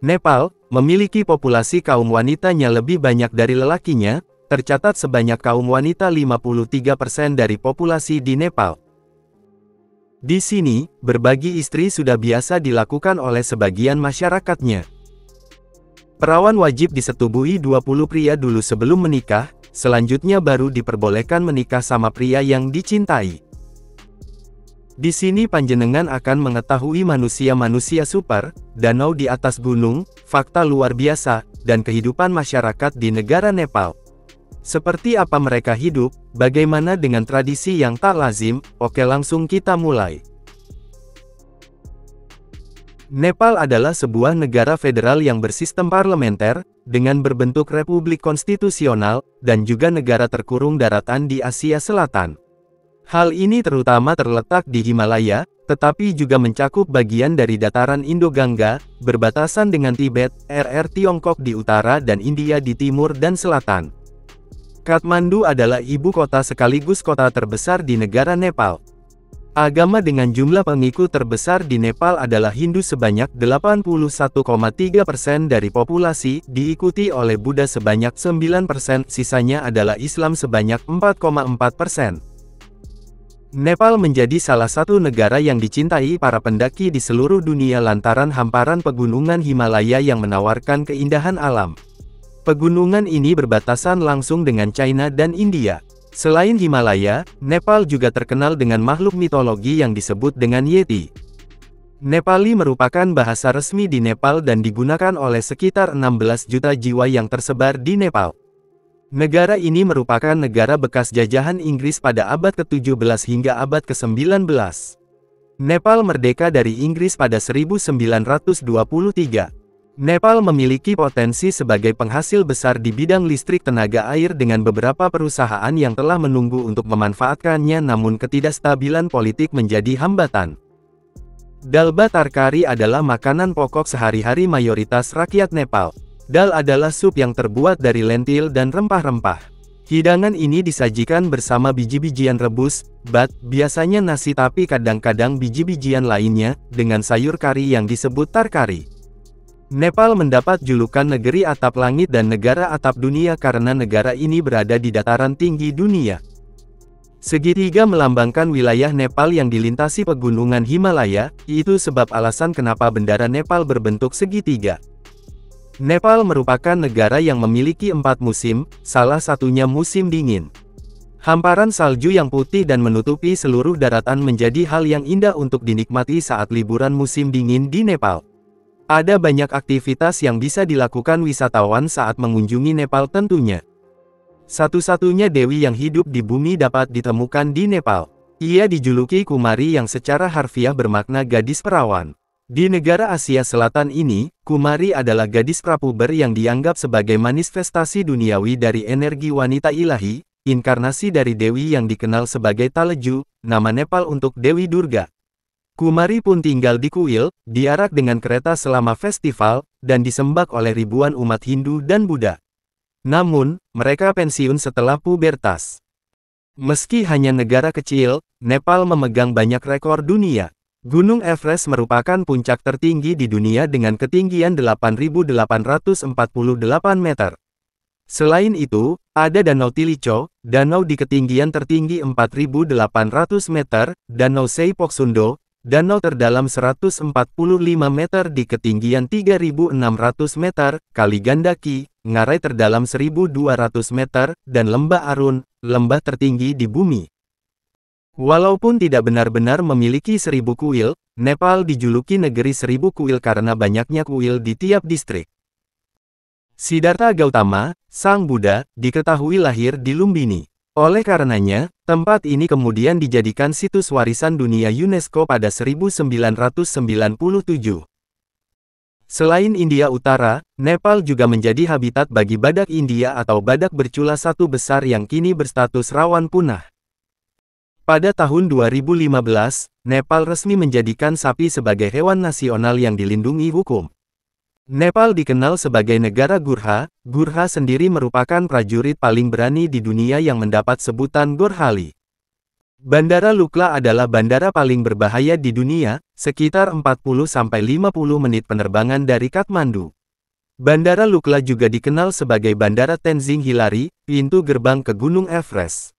Nepal, memiliki populasi kaum wanitanya lebih banyak dari lelakinya, tercatat sebanyak kaum wanita 53% dari populasi di Nepal. Di sini, berbagi istri sudah biasa dilakukan oleh sebagian masyarakatnya. Perawan wajib disetubuhi 20 pria dulu sebelum menikah, selanjutnya baru diperbolehkan menikah sama pria yang dicintai. Di sini panjenengan akan mengetahui manusia-manusia super, danau di atas gunung, fakta luar biasa, dan kehidupan masyarakat di negara Nepal. Seperti apa mereka hidup, bagaimana dengan tradisi yang tak lazim, oke langsung kita mulai. Nepal adalah sebuah negara federal yang bersistem parlementer, dengan berbentuk republik konstitusional, dan juga negara terkurung daratan di Asia Selatan. Hal ini terutama terletak di Himalaya, tetapi juga mencakup bagian dari dataran Indo-Gangga, berbatasan dengan Tibet, RR Tiongkok di utara dan India di timur dan selatan. Kathmandu adalah ibu kota sekaligus kota terbesar di negara Nepal. Agama dengan jumlah pengikut terbesar di Nepal adalah Hindu sebanyak 81,3% persen dari populasi, diikuti oleh Buddha sebanyak 9%, persen, sisanya adalah Islam sebanyak 4,4%. persen. Nepal menjadi salah satu negara yang dicintai para pendaki di seluruh dunia lantaran hamparan pegunungan Himalaya yang menawarkan keindahan alam. Pegunungan ini berbatasan langsung dengan China dan India. Selain Himalaya, Nepal juga terkenal dengan makhluk mitologi yang disebut dengan Yeti. Nepali merupakan bahasa resmi di Nepal dan digunakan oleh sekitar 16 juta jiwa yang tersebar di Nepal. Negara ini merupakan negara bekas jajahan Inggris pada abad ke-17 hingga abad ke-19. Nepal merdeka dari Inggris pada 1923. Nepal memiliki potensi sebagai penghasil besar di bidang listrik tenaga air dengan beberapa perusahaan yang telah menunggu untuk memanfaatkannya namun ketidakstabilan politik menjadi hambatan. Dalba tarkari adalah makanan pokok sehari-hari mayoritas rakyat Nepal. Dal adalah sup yang terbuat dari lentil dan rempah-rempah. Hidangan ini disajikan bersama biji-bijian rebus, bat, biasanya nasi tapi kadang-kadang biji-bijian lainnya, dengan sayur kari yang disebut tarkari. Nepal mendapat julukan negeri atap langit dan negara atap dunia karena negara ini berada di dataran tinggi dunia. Segitiga melambangkan wilayah Nepal yang dilintasi pegunungan Himalaya, itu sebab alasan kenapa bendera Nepal berbentuk segitiga. Nepal merupakan negara yang memiliki empat musim, salah satunya musim dingin. Hamparan salju yang putih dan menutupi seluruh daratan menjadi hal yang indah untuk dinikmati saat liburan musim dingin di Nepal. Ada banyak aktivitas yang bisa dilakukan wisatawan saat mengunjungi Nepal tentunya. Satu-satunya dewi yang hidup di bumi dapat ditemukan di Nepal. Ia dijuluki Kumari yang secara harfiah bermakna gadis perawan. Di negara Asia Selatan ini, Kumari adalah gadis prapuber yang dianggap sebagai manifestasi duniawi dari energi wanita ilahi, inkarnasi dari Dewi yang dikenal sebagai Taleju, nama Nepal untuk Dewi Durga. Kumari pun tinggal di kuil, diarak dengan kereta selama festival, dan disembak oleh ribuan umat Hindu dan Buddha. Namun, mereka pensiun setelah pubertas. Meski hanya negara kecil, Nepal memegang banyak rekor dunia. Gunung Everest merupakan puncak tertinggi di dunia dengan ketinggian 8.848 meter. Selain itu, ada Danau Tilicho, danau di ketinggian tertinggi 4.800 meter, Danau Seipoksundo, danau terdalam 145 meter di ketinggian 3.600 meter, Kaligandaki, ngarai terdalam 1.200 meter, dan Lembah Arun, lembah tertinggi di bumi. Walaupun tidak benar-benar memiliki seribu kuil, Nepal dijuluki negeri seribu kuil karena banyaknya kuil di tiap distrik. Siddhartha Gautama, Sang Buddha, diketahui lahir di Lumbini. Oleh karenanya, tempat ini kemudian dijadikan situs warisan dunia UNESCO pada 1997. Selain India Utara, Nepal juga menjadi habitat bagi badak India atau badak bercula satu besar yang kini berstatus rawan punah. Pada tahun 2015, Nepal resmi menjadikan sapi sebagai hewan nasional yang dilindungi hukum. Nepal dikenal sebagai negara Gurha, Gurha sendiri merupakan prajurit paling berani di dunia yang mendapat sebutan Gurhali. Bandara Lukla adalah bandara paling berbahaya di dunia, sekitar 40-50 menit penerbangan dari Kathmandu. Bandara Lukla juga dikenal sebagai Bandara Tenzing Hilari, pintu gerbang ke Gunung Everest.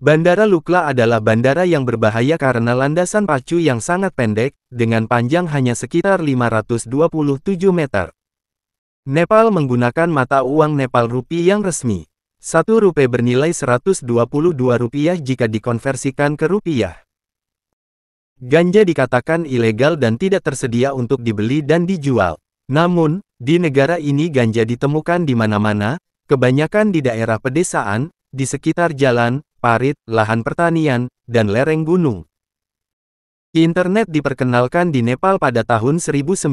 Bandara Lukla adalah bandara yang berbahaya karena landasan pacu yang sangat pendek, dengan panjang hanya sekitar 527 meter. Nepal menggunakan mata uang Nepal Rupiah yang resmi. Satu rupiah bernilai 122 rupiah jika dikonversikan ke rupiah. Ganja dikatakan ilegal dan tidak tersedia untuk dibeli dan dijual. Namun, di negara ini ganja ditemukan di mana-mana, kebanyakan di daerah pedesaan, di sekitar jalan, parit, lahan pertanian, dan lereng gunung. Internet diperkenalkan di Nepal pada tahun 1994.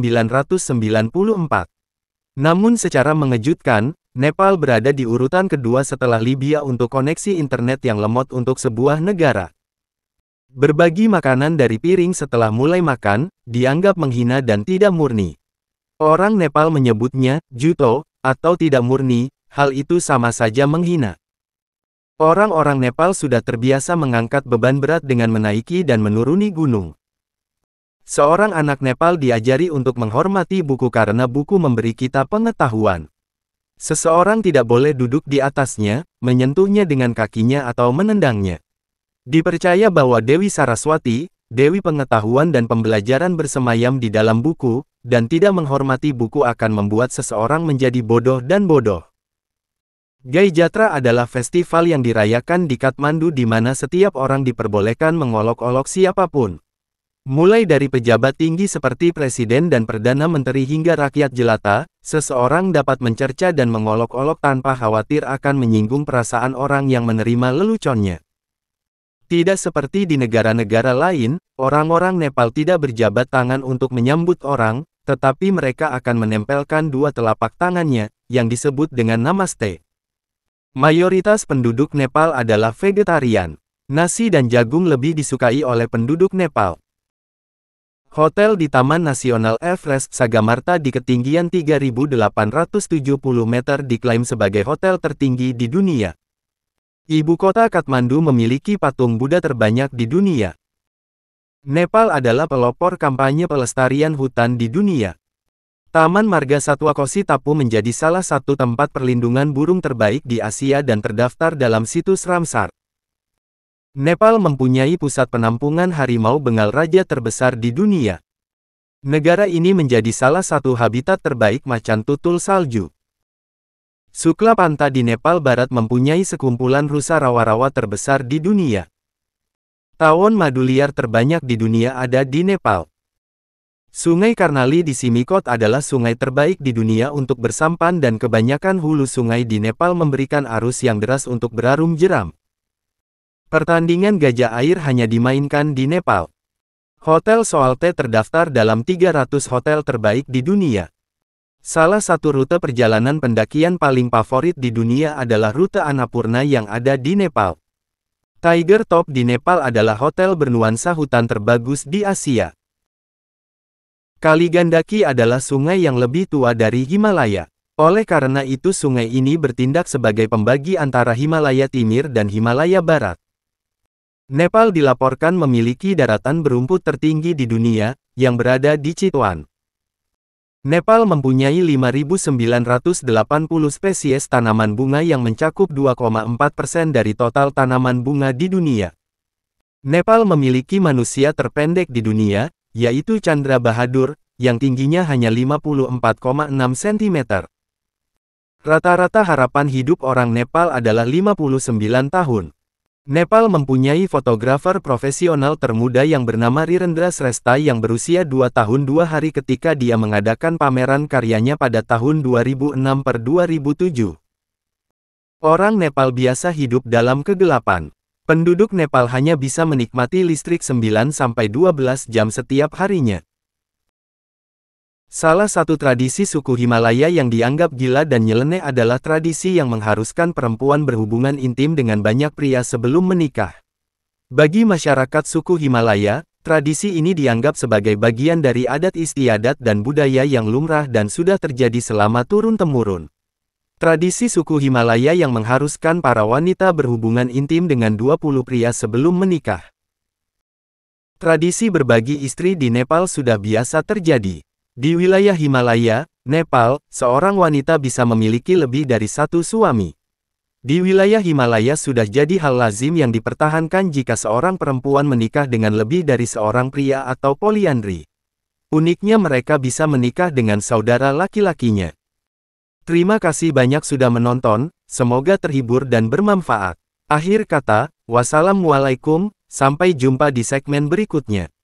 Namun secara mengejutkan, Nepal berada di urutan kedua setelah Libya untuk koneksi internet yang lemot untuk sebuah negara. Berbagi makanan dari piring setelah mulai makan, dianggap menghina dan tidak murni. Orang Nepal menyebutnya, juto, atau tidak murni, hal itu sama saja menghina. Orang-orang Nepal sudah terbiasa mengangkat beban berat dengan menaiki dan menuruni gunung. Seorang anak Nepal diajari untuk menghormati buku karena buku memberi kita pengetahuan. Seseorang tidak boleh duduk di atasnya, menyentuhnya dengan kakinya atau menendangnya. Dipercaya bahwa Dewi Saraswati, Dewi Pengetahuan dan Pembelajaran bersemayam di dalam buku, dan tidak menghormati buku akan membuat seseorang menjadi bodoh dan bodoh. Gai Jatra adalah festival yang dirayakan di Kathmandu di mana setiap orang diperbolehkan mengolok-olok siapapun. Mulai dari pejabat tinggi seperti presiden dan perdana menteri hingga rakyat jelata, seseorang dapat mencerca dan mengolok-olok tanpa khawatir akan menyinggung perasaan orang yang menerima leluconnya. Tidak seperti di negara-negara lain, orang-orang Nepal tidak berjabat tangan untuk menyambut orang, tetapi mereka akan menempelkan dua telapak tangannya, yang disebut dengan namaste. Mayoritas penduduk Nepal adalah vegetarian. Nasi dan jagung lebih disukai oleh penduduk Nepal. Hotel di Taman Nasional Everest Sagamarta di ketinggian 3.870 meter diklaim sebagai hotel tertinggi di dunia. Ibu kota Kathmandu memiliki patung Buddha terbanyak di dunia. Nepal adalah pelopor kampanye pelestarian hutan di dunia. Taman Marga Satwa Kosi Tapu menjadi salah satu tempat perlindungan burung terbaik di Asia dan terdaftar dalam situs Ramsar. Nepal mempunyai pusat penampungan harimau bengal raja terbesar di dunia. Negara ini menjadi salah satu habitat terbaik macan tutul salju. Sukla Panta di Nepal Barat mempunyai sekumpulan rusa rawa-rawa terbesar di dunia. Tawon madu liar terbanyak di dunia ada di Nepal. Sungai Karnali di Simikot adalah sungai terbaik di dunia untuk bersampan dan kebanyakan hulu sungai di Nepal memberikan arus yang deras untuk berarum jeram. Pertandingan gajah air hanya dimainkan di Nepal. Hotel Soalte terdaftar dalam 300 hotel terbaik di dunia. Salah satu rute perjalanan pendakian paling favorit di dunia adalah rute Annapurna yang ada di Nepal. Tiger Top di Nepal adalah hotel bernuansa hutan terbagus di Asia. Kali Gandaki adalah sungai yang lebih tua dari Himalaya. Oleh karena itu sungai ini bertindak sebagai pembagi antara Himalaya Timur dan Himalaya Barat. Nepal dilaporkan memiliki daratan berumput tertinggi di dunia, yang berada di Chitwan. Nepal mempunyai 5.980 spesies tanaman bunga yang mencakup 2,4% persen dari total tanaman bunga di dunia. Nepal memiliki manusia terpendek di dunia, yaitu Chandra Bahadur, yang tingginya hanya 54,6 cm. Rata-rata harapan hidup orang Nepal adalah 59 tahun. Nepal mempunyai fotografer profesional termuda yang bernama Rirendra Sresta yang berusia 2 tahun 2 hari ketika dia mengadakan pameran karyanya pada tahun 2006 2007. Orang Nepal biasa hidup dalam kegelapan. Penduduk Nepal hanya bisa menikmati listrik 9-12 jam setiap harinya. Salah satu tradisi suku Himalaya yang dianggap gila dan nyeleneh adalah tradisi yang mengharuskan perempuan berhubungan intim dengan banyak pria sebelum menikah. Bagi masyarakat suku Himalaya, tradisi ini dianggap sebagai bagian dari adat istiadat dan budaya yang lumrah dan sudah terjadi selama turun-temurun. Tradisi suku Himalaya yang mengharuskan para wanita berhubungan intim dengan 20 pria sebelum menikah. Tradisi berbagi istri di Nepal sudah biasa terjadi. Di wilayah Himalaya, Nepal, seorang wanita bisa memiliki lebih dari satu suami. Di wilayah Himalaya sudah jadi hal lazim yang dipertahankan jika seorang perempuan menikah dengan lebih dari seorang pria atau poliandri. Uniknya mereka bisa menikah dengan saudara laki-lakinya. Terima kasih banyak sudah menonton, semoga terhibur dan bermanfaat. Akhir kata, wassalamualaikum, sampai jumpa di segmen berikutnya.